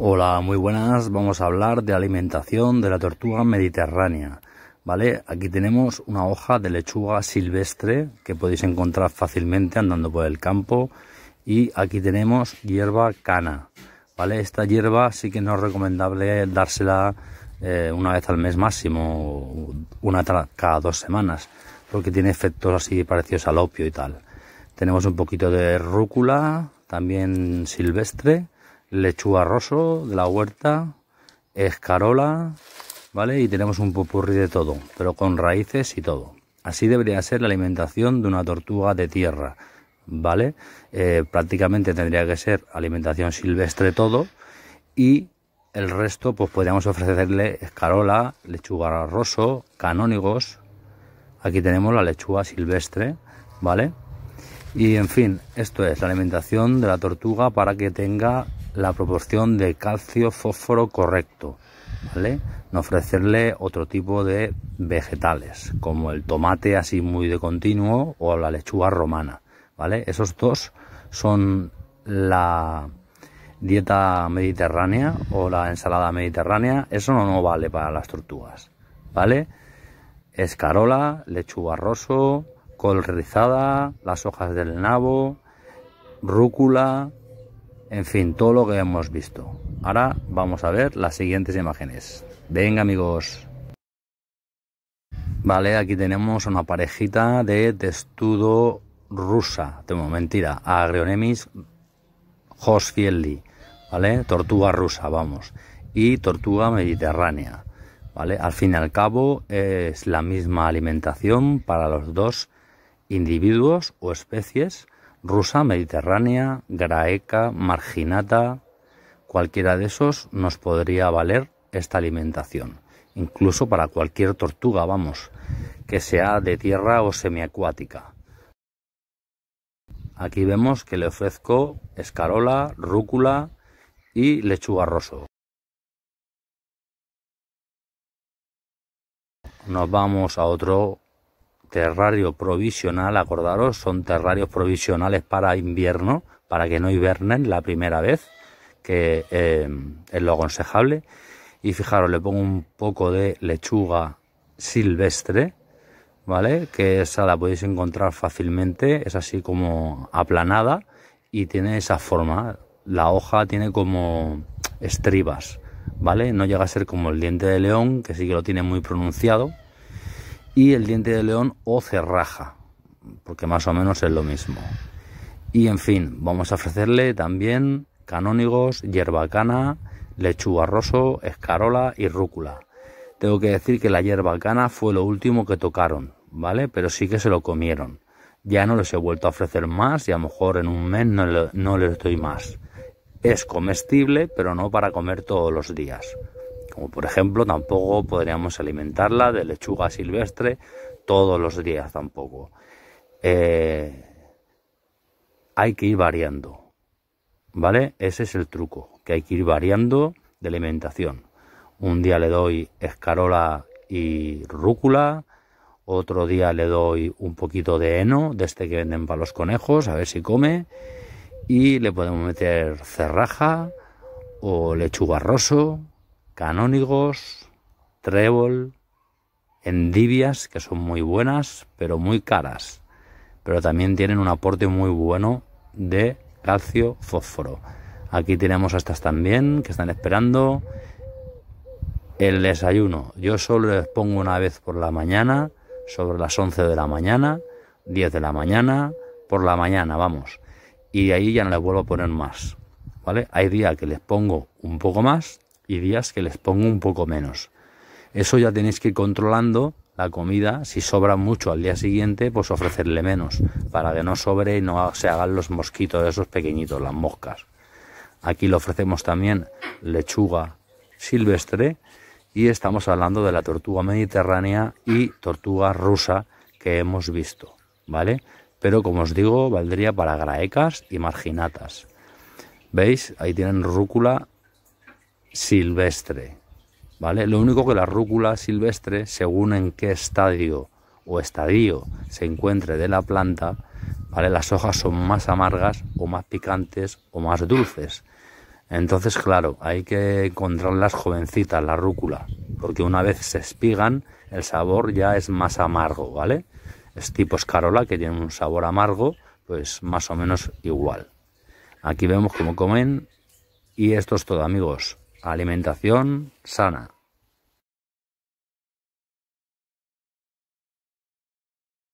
Hola, muy buenas. Vamos a hablar de alimentación de la tortuga mediterránea. ¿Vale? Aquí tenemos una hoja de lechuga silvestre que podéis encontrar fácilmente andando por el campo. Y aquí tenemos hierba cana. ¿Vale? Esta hierba sí que no es recomendable dársela eh, una vez al mes máximo, una cada dos semanas, porque tiene efectos así parecidos al opio y tal. Tenemos un poquito de rúcula, también silvestre lechuga roso de la huerta, escarola, ¿vale? Y tenemos un popurrí de todo, pero con raíces y todo. Así debería ser la alimentación de una tortuga de tierra, ¿vale? Eh, prácticamente tendría que ser alimentación silvestre todo y el resto, pues podríamos ofrecerle escarola, lechuga roso, canónigos. Aquí tenemos la lechuga silvestre, ¿vale? Y en fin, esto es la alimentación de la tortuga para que tenga la proporción de calcio fósforo correcto, ¿vale? No ofrecerle otro tipo de vegetales, como el tomate así muy de continuo o la lechuga romana, ¿vale? Esos dos son la dieta mediterránea o la ensalada mediterránea, eso no, vale para las tortugas, ¿vale? Escarola, lechuga roso, col rizada, las hojas del nabo, rúcula, en fin, todo lo que hemos visto. Ahora vamos a ver las siguientes imágenes. Venga amigos. Vale, aquí tenemos una parejita de testudo rusa. Tengo mentira. Agrionemis hosfieldi. ¿Vale? Tortuga rusa, vamos. Y tortuga mediterránea. ¿Vale? Al fin y al cabo es la misma alimentación para los dos individuos o especies rusa, mediterránea, graeca, marginata, cualquiera de esos nos podría valer esta alimentación. Incluso para cualquier tortuga, vamos, que sea de tierra o semiacuática. Aquí vemos que le ofrezco escarola, rúcula y lechuga roso. Nos vamos a otro terrario provisional, acordaros, son terrarios provisionales para invierno, para que no hibernen la primera vez, que eh, es lo aconsejable. Y fijaros, le pongo un poco de lechuga silvestre, ¿vale? Que esa la podéis encontrar fácilmente, es así como aplanada y tiene esa forma. La hoja tiene como estribas, ¿vale? No llega a ser como el diente de león, que sí que lo tiene muy pronunciado, y el diente de león o cerraja, porque más o menos es lo mismo. Y en fin, vamos a ofrecerle también canónigos, cana lechuga roso, escarola y rúcula. Tengo que decir que la cana fue lo último que tocaron, ¿vale? Pero sí que se lo comieron. Ya no les he vuelto a ofrecer más y a lo mejor en un mes no, no les doy más. Es comestible, pero no para comer todos los días. O, por ejemplo tampoco podríamos alimentarla de lechuga silvestre todos los días tampoco. Eh, hay que ir variando, ¿vale? Ese es el truco, que hay que ir variando de alimentación. Un día le doy escarola y rúcula, otro día le doy un poquito de heno, de este que venden para los conejos, a ver si come, y le podemos meter cerraja o lechuga roso, canónigos, trébol, endivias, que son muy buenas, pero muy caras. Pero también tienen un aporte muy bueno de calcio, fósforo. Aquí tenemos estas también, que están esperando. El desayuno. Yo solo les pongo una vez por la mañana, sobre las 11 de la mañana, 10 de la mañana, por la mañana, vamos. Y de ahí ya no les vuelvo a poner más. ¿Vale? Hay días que les pongo un poco más, y días que les pongo un poco menos. Eso ya tenéis que ir controlando la comida. Si sobra mucho al día siguiente, pues ofrecerle menos, para que no sobre y no se hagan los mosquitos esos pequeñitos, las moscas. Aquí le ofrecemos también lechuga silvestre y estamos hablando de la tortuga mediterránea y tortuga rusa que hemos visto, ¿vale? Pero como os digo, valdría para graecas y marginatas. ¿Veis? Ahí tienen rúcula silvestre. ¿Vale? Lo único que la rúcula silvestre, según en qué estadio o estadio se encuentre de la planta, ¿vale? Las hojas son más amargas o más picantes o más dulces. Entonces, claro, hay que encontrar las jovencitas, la rúcula, porque una vez se espigan, el sabor ya es más amargo, ¿vale? Es tipo escarola, que tiene un sabor amargo, pues más o menos igual. Aquí vemos cómo comen y esto es todo, amigos alimentación sana.